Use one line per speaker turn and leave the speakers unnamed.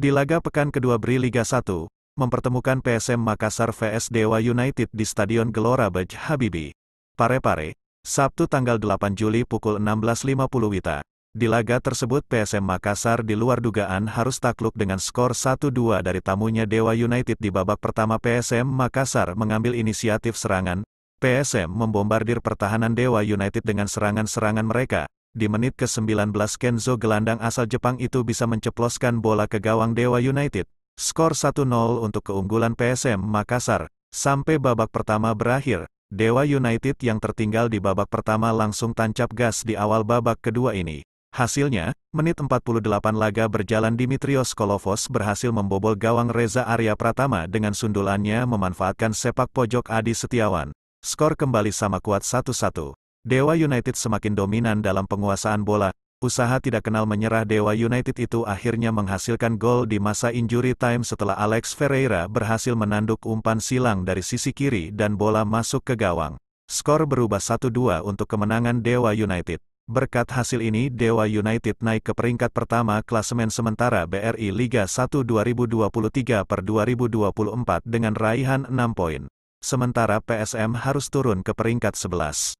Di laga pekan kedua BRI Liga 1, mempertemukan PSM Makassar vs Dewa United di Stadion Gelora Bej Habibi. Parepare, Sabtu tanggal 8 Juli pukul 16.50 WITA. Di laga tersebut PSM Makassar di luar dugaan harus takluk dengan skor 1-2 dari tamunya Dewa United di babak pertama PSM Makassar mengambil inisiatif serangan. PSM membombardir pertahanan Dewa United dengan serangan-serangan mereka, di menit ke-19 Kenzo gelandang asal Jepang itu bisa menceploskan bola ke gawang Dewa United. Skor 1-0 untuk keunggulan PSM Makassar. Sampai babak pertama berakhir, Dewa United yang tertinggal di babak pertama langsung tancap gas di awal babak kedua ini. Hasilnya, menit 48 laga berjalan Dimitrios Kolovos berhasil membobol gawang Reza Arya Pratama dengan sundulannya memanfaatkan sepak pojok Adi Setiawan. Skor kembali sama kuat 1-1. Dewa United semakin dominan dalam penguasaan bola, usaha tidak kenal menyerah Dewa United itu akhirnya menghasilkan gol di masa injury time setelah Alex Ferreira berhasil menanduk umpan silang dari sisi kiri dan bola masuk ke gawang. Skor berubah 1-2 untuk kemenangan Dewa United. Berkat hasil ini Dewa United naik ke peringkat pertama klasemen sementara BRI Liga 1 2023 per 2024 dengan raihan 6 poin. Sementara PSM harus turun ke peringkat 11.